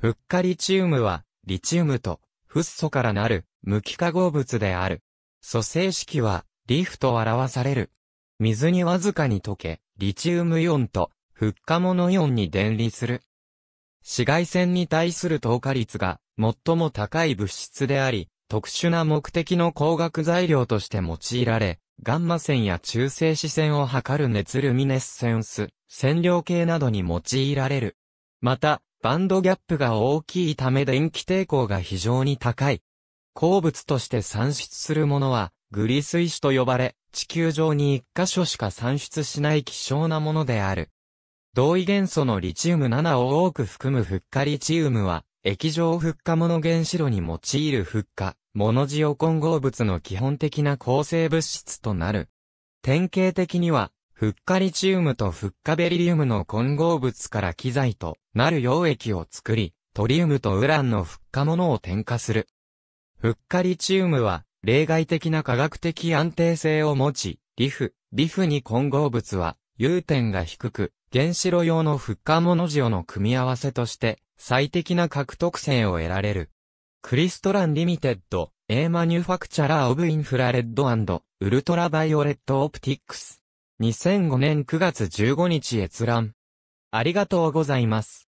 フッ化リチウムは、リチウムと、フッ素からなる、無機化合物である。組成式は、リフと表される。水にわずかに溶け、リチウムイオンと、フッ化モノイオンに電離する。紫外線に対する透過率が最も高い物質であり、特殊な目的の光学材料として用いられ、ガンマ線や中性子線を測る熱ルミネッセンス、線量計などに用いられる。また、バンドギャップが大きいため電気抵抗が非常に高い。鉱物として産出するものは、グリス石と呼ばれ、地球上に一箇所しか産出しない希少なものである。同位元素のリチウム7を多く含むフッ化リチウムは、液状フッ化モノ原子炉に用いるフッ化、モノジオ混合物の基本的な構成物質となる。典型的には、フッ化リチウムとフッ化ベリリウムの混合物から機材となる溶液を作り、トリウムとウランの復化物を添加する。復化リチウムは、例外的な科学的安定性を持ち、リフ、リフに混合物は、融点が低く、原子炉用の復化物塩ジオの組み合わせとして、最適な核特性を得られる。クリストランリミテッド、A マニュ u ファクチャラ・オブインフラレッドウルトラバイオレットオプティックス。2005年9月15日閲覧。ありがとうございます。